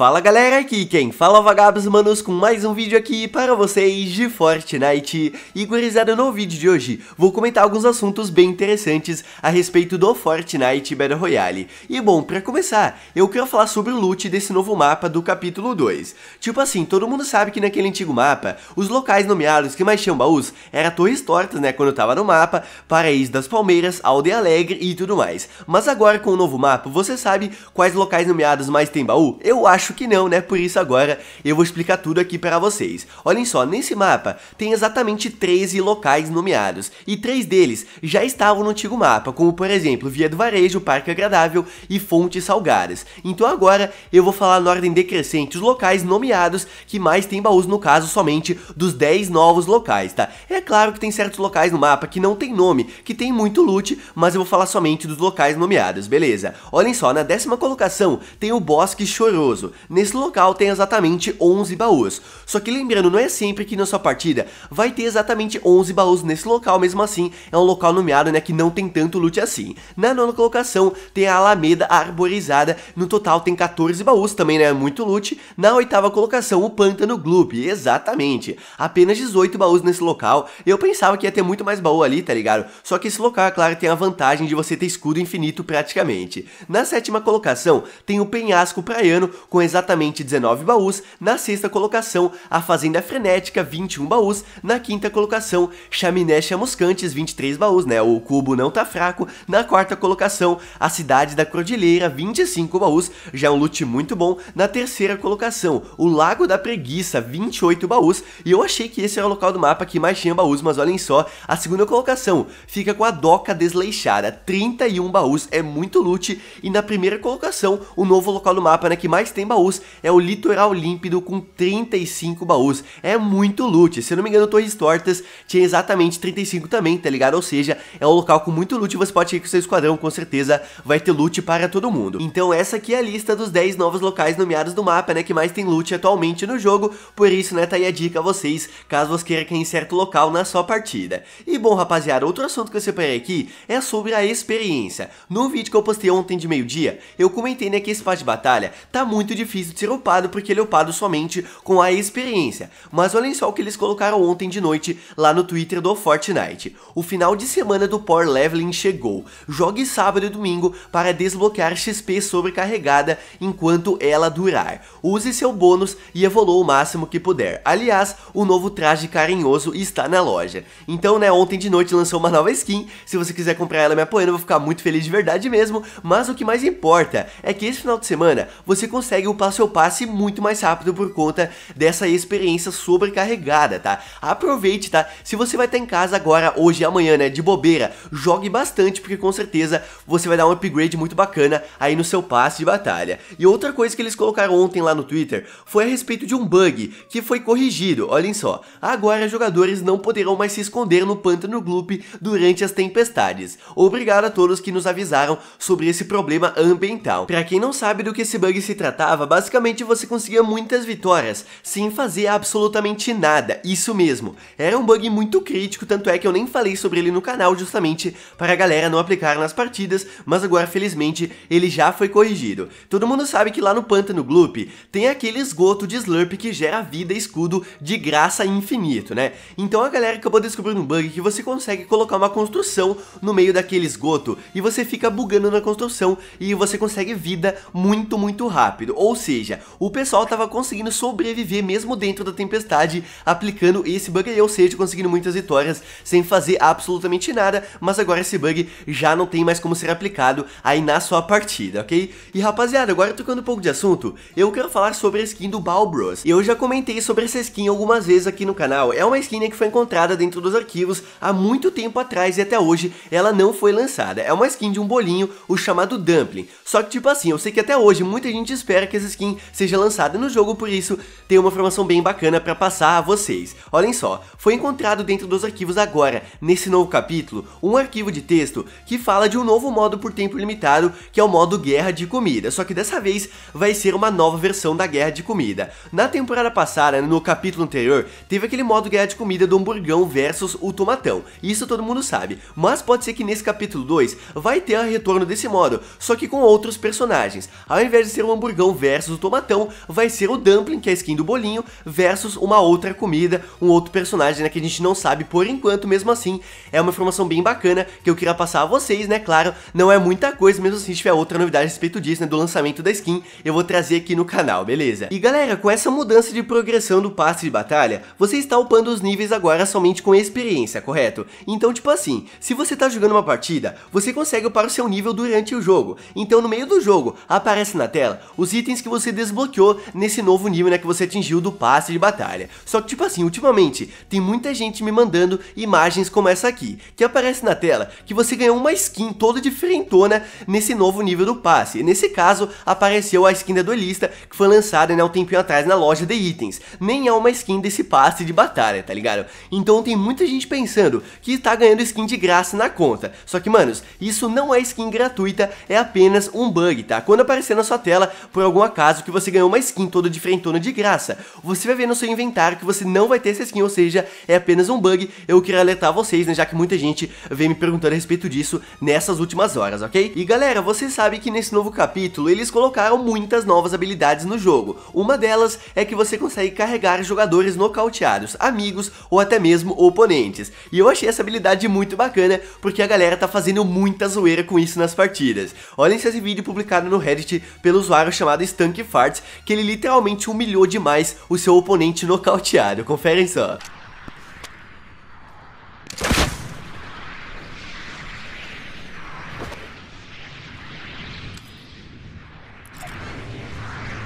Fala galera, aqui quem fala é Vagabos Manos com mais um vídeo aqui para vocês de Fortnite E gurizada, no vídeo de hoje vou comentar alguns assuntos bem interessantes a respeito do Fortnite Battle Royale E bom, para começar, eu quero falar sobre o loot desse novo mapa do capítulo 2 Tipo assim, todo mundo sabe que naquele antigo mapa, os locais nomeados que mais tinham baús Era Torres Tortas, né, quando eu tava no mapa, Paraíso das Palmeiras, Aldeia Alegre e tudo mais Mas agora com o novo mapa, você sabe quais locais nomeados mais tem baú? Eu acho acho que não, né? Por isso agora eu vou explicar tudo aqui para vocês. Olhem só, nesse mapa tem exatamente 13 locais nomeados, e três deles já estavam no antigo mapa, como por exemplo Via do Varejo, Parque Agradável e Fontes Salgadas. Então agora eu vou falar na ordem decrescente os locais nomeados que mais tem baús, no caso somente dos 10 novos locais, tá? É claro que tem certos locais no mapa que não tem nome, que tem muito loot, mas eu vou falar somente dos locais nomeados, beleza? Olhem só, na décima colocação tem o Bosque Choroso. Nesse local tem exatamente 11 baús. Só que lembrando, não é sempre que na sua partida vai ter exatamente 11 baús nesse local, mesmo assim é um local nomeado né, que não tem tanto loot assim. Na nona colocação tem a Alameda Arborizada, no total tem 14 baús, também não é muito loot. Na oitava colocação o Pântano Gloop, exatamente, apenas 18 baús nesse local. Eu pensava que ia ter muito mais baú ali, tá ligado? Só que esse local, é claro, tem a vantagem de você ter escudo infinito praticamente. Na sétima colocação tem o Penhasco Praiano com com exatamente 19 baús, na sexta colocação, a Fazenda Frenética, 21 baús, na quinta colocação, Chaminé Chamuscantes, 23 baús, né? O cubo não tá fraco. Na quarta colocação, a Cidade da Cordilheira, 25 baús, já é um loot muito bom. Na terceira colocação, o Lago da Preguiça, 28 baús, e eu achei que esse era o local do mapa que mais tinha baús, mas olhem só, a segunda colocação fica com a Doca Desleixada, 31 baús, é muito loot, e na primeira colocação, o novo local do mapa, né, que mais tem baús é o litoral límpido com 35 baús. É muito loot. Se eu não me engano, Torres Tortas tinha exatamente 35 também, tá ligado? Ou seja, é um local com muito loot. Você pode ir com seu esquadrão, com certeza vai ter loot para todo mundo. Então essa aqui é a lista dos 10 novos locais nomeados do mapa, né? Que mais tem loot atualmente no jogo. Por isso, né, tá aí a dica a vocês, caso você queira que em certo local na sua partida. E bom, rapaziada, outro assunto que eu separei aqui é sobre a experiência. No vídeo que eu postei ontem de meio-dia, eu comentei, né, que esse passe de batalha tá muito difícil de ser upado porque ele é upado somente com a experiência. Mas olhem só o que eles colocaram ontem de noite lá no Twitter do Fortnite. O final de semana do Power Leveling chegou. Jogue sábado e domingo para desbloquear XP sobrecarregada enquanto ela durar. Use seu bônus e evolua o máximo que puder. Aliás, o novo traje carinhoso está na loja. Então, né, ontem de noite lançou uma nova skin. Se você quiser comprar ela me apoiando, eu vou ficar muito feliz de verdade mesmo. Mas o que mais importa é que esse final de semana você consegue o passo a passo muito mais rápido por conta dessa experiência sobrecarregada, tá? Aproveite, tá? Se você vai estar tá em casa agora, hoje e amanhã, né, de bobeira, jogue bastante, porque com certeza você vai dar um upgrade muito bacana aí no seu passe de batalha. E outra coisa que eles colocaram ontem lá no Twitter foi a respeito de um bug que foi corrigido, olhem só. Agora jogadores não poderão mais se esconder no pântano Gloop durante as tempestades. Obrigado a todos que nos avisaram sobre esse problema ambiental. Pra quem não sabe do que esse bug se tratava, basicamente você conseguia muitas vitórias sem fazer absolutamente nada, isso mesmo. Era um bug muito crítico, tanto é que eu nem falei sobre ele no canal justamente para a galera não aplicar nas partidas, mas agora felizmente ele já foi corrigido. Todo mundo sabe que lá no Pântano Gloop tem aquele esgoto de Slurp que gera vida e escudo de graça infinito, né? Então a galera acabou descobrindo um bug que você consegue colocar uma construção no meio daquele esgoto e você fica bugando na construção e você consegue vida muito, muito rápido. Ou ou seja, o pessoal estava conseguindo sobreviver mesmo dentro da tempestade, aplicando esse bug aí, ou seja, conseguindo muitas vitórias sem fazer absolutamente nada, mas agora esse bug já não tem mais como ser aplicado aí na sua partida, ok? E rapaziada, agora tocando um pouco de assunto, eu quero falar sobre a skin do Balbros. Eu já comentei sobre essa skin algumas vezes aqui no canal, é uma skin né, que foi encontrada dentro dos arquivos há muito tempo atrás e até hoje ela não foi lançada. É uma skin de um bolinho, o chamado Dumpling. Só que tipo assim, eu sei que até hoje muita gente espera que essa skin seja lançada no jogo, por isso tem uma informação bem bacana para passar a vocês. Olhem só, foi encontrado dentro dos arquivos agora, nesse novo capítulo, um arquivo de texto que fala de um novo modo por tempo limitado, que é o modo Guerra de Comida, só que dessa vez vai ser uma nova versão da Guerra de Comida. Na temporada passada, no capítulo anterior, teve aquele modo Guerra de Comida do hamburgão versus o tomatão, isso todo mundo sabe, mas pode ser que nesse capítulo 2 vai ter o retorno desse modo, só que com outros personagens, ao invés de ser o um hamburgão versus versus o tomatão vai ser o dumpling, que é a skin do bolinho, versus uma outra comida, um outro personagem, né, que a gente não sabe por enquanto, mesmo assim, é uma informação bem bacana que eu queria passar a vocês, né, claro, não é muita coisa, mesmo assim, se tiver outra novidade a respeito disso, né, do lançamento da skin, eu vou trazer aqui no canal, beleza? E galera, com essa mudança de progressão do passe de batalha, você está upando os níveis agora somente com experiência, correto? Então, tipo assim, se você está jogando uma partida, você consegue upar o seu nível durante o jogo, então no meio do jogo, aparece na tela os itens itens que você desbloqueou nesse novo nível né, que você atingiu do passe de batalha. Só que tipo assim, ultimamente tem muita gente me mandando imagens como essa aqui, que aparece na tela que você ganhou uma skin toda diferentona nesse novo nível do passe. E nesse caso apareceu a skin da duelista que foi lançada né, um tempinho atrás na loja de itens. Nem é uma skin desse passe de batalha, tá ligado? Então tem muita gente pensando que tá ganhando skin de graça na conta. Só que, manos, isso não é skin gratuita, é apenas um bug, tá? Quando aparecer na sua tela por algum algum acaso que você ganhou uma skin toda diferentona de graça. Você vai ver no seu inventário que você não vai ter essa skin, ou seja, é apenas um bug. Eu queria alertar vocês, né, já que muita gente vem me perguntando a respeito disso nessas últimas horas, ok? E galera, você sabe que nesse novo capítulo eles colocaram muitas novas habilidades no jogo. Uma delas é que você consegue carregar jogadores nocauteados, amigos ou até mesmo oponentes. E eu achei essa habilidade muito bacana, porque a galera tá fazendo muita zoeira com isso nas partidas. Olhem se esse vídeo publicado no Reddit pelo usuário chamado tanque Farts, que ele literalmente humilhou demais o seu oponente nocauteado. Conferem só.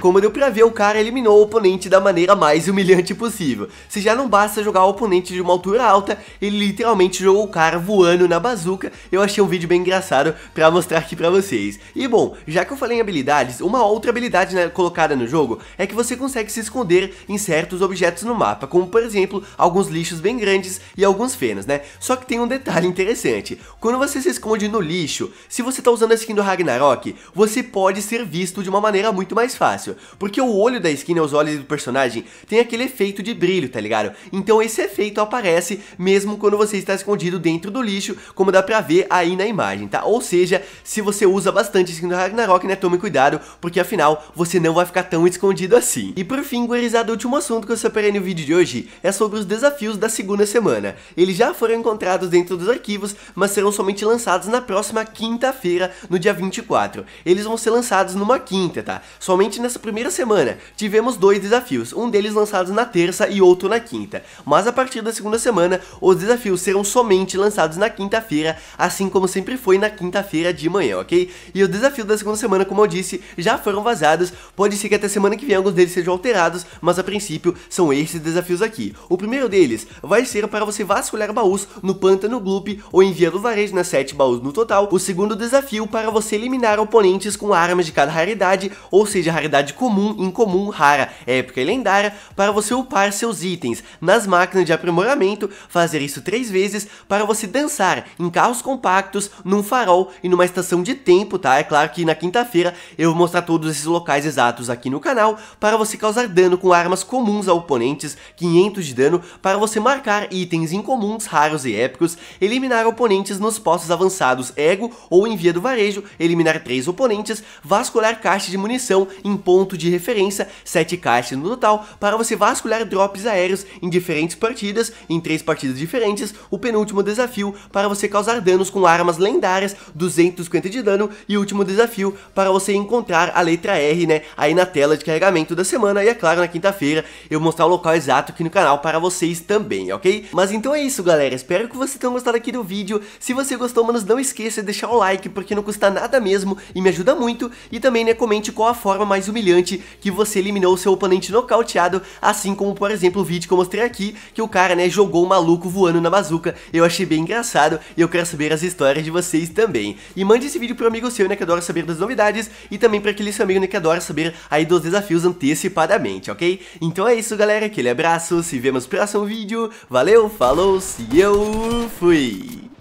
como deu pra ver, o cara eliminou o oponente da maneira mais humilhante possível. Se já não basta jogar o oponente de uma altura alta, ele literalmente jogou o cara voando na bazuca. Eu achei um vídeo bem engraçado pra mostrar aqui pra vocês. E bom, já que eu falei em habilidades, uma outra habilidade né, colocada no jogo é que você consegue se esconder em certos objetos no mapa, como por exemplo, alguns lixos bem grandes e alguns fenas, né? Só que tem um detalhe interessante. Quando você se esconde no lixo, se você tá usando a skin do Ragnarok, você pode ser visto de uma maneira muito mais fácil coisa. Porque o olho da skin, né, os olhos do personagem, tem aquele efeito de brilho, tá ligado? Então esse efeito aparece mesmo quando você está escondido dentro do lixo, como dá pra ver aí na imagem, tá? Ou seja, se você usa bastante skin do Ragnarok, né, tome cuidado, porque afinal você não vai ficar tão escondido assim. E por fim, gurizada, o último assunto que eu separei no vídeo de hoje é sobre os desafios da segunda semana. Eles já foram encontrados dentro dos arquivos, mas serão somente lançados na próxima quinta-feira, no dia 24. Eles vão ser lançados numa quinta, tá? Somente nessa primeira semana, tivemos dois desafios, um deles lançados na terça e outro na quinta. Mas a partir da segunda semana, os desafios serão somente lançados na quinta-feira, assim como sempre foi na quinta-feira de manhã, ok? E o desafio da segunda semana, como eu disse, já foram vazados, pode ser que até semana que vem alguns deles sejam alterados, mas a princípio são esses desafios aqui. O primeiro deles vai ser para você vasculhar baús no Pântano Gloop ou enviando varejo, né, 7 baús no total. O segundo desafio para você eliminar oponentes com armas de cada raridade, ou seja, raridade comum, incomum, rara, épica e lendária para você upar seus itens. Nas máquinas de aprimoramento, fazer isso três vezes para você dançar em carros compactos, num farol e numa estação de tempo, tá? É claro que na quinta-feira eu vou mostrar todos esses locais exatos aqui no canal para você causar dano com armas comuns a oponentes, 500 de dano, para você marcar itens incomuns, raros e épicos, eliminar oponentes nos postos avançados ego ou em via do varejo, eliminar três oponentes, vasculhar caixa de munição, impor ponto de referência, 7 caixas no total, para você vasculhar drops aéreos em diferentes partidas, em três partidas diferentes, o penúltimo desafio para você causar danos com armas lendárias, 250 de dano, e último desafio para você encontrar a letra R, né, aí na tela de carregamento da semana, e é claro, na quinta-feira eu mostrar o local exato aqui no canal para vocês também, ok? Mas então é isso, galera, espero que vocês tenham gostado aqui do vídeo, se você gostou, manos, não esqueça de deixar o like, porque não custa nada mesmo, e me ajuda muito, e também, né, comente qual a forma mais humilhante brilhante que você eliminou seu oponente nocauteado, assim como por exemplo o vídeo que eu mostrei aqui, que o cara né, jogou o maluco voando na bazuca, eu achei bem engraçado e eu quero saber as histórias de vocês também. E mande esse vídeo pro amigo seu né, que adora saber das novidades e também para aquele seu amigo né, que adora saber aí dos desafios antecipadamente, ok? Então é isso galera, aquele abraço, se vemos no próximo vídeo, valeu, falou, se eu fui!